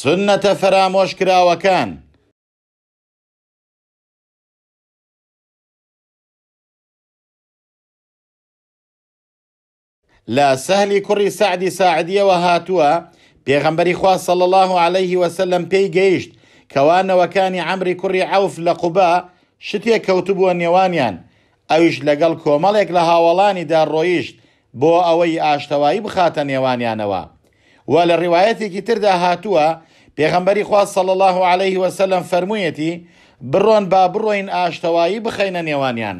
سنەتە فەرامۆشکراوەکان لە سەهلی کوڕی سعدی ساعدیەوە هاتووە پێغەمبەری خوا سەڵ الله عليه وسلم پێی گەیشت کەوانەوەکانی ئەمری کوڕی عوف لە قوبا شتێک کەوتبووە نێوانیان ئەویش لەگەڵ کۆمەڵێک لە هاوڵانی داڕۆیشت بۆ ئەوەی ئاشتەوایی بخاتە نێوانیانەوە و لە ڕیواەتێکی تردا هاتووە پێغەمبەری خوا سەڵ الله عليه وسلم فەرموویەتی بڕۆن با بڕۆین ئاشتەوایی بخەینە نێوانیان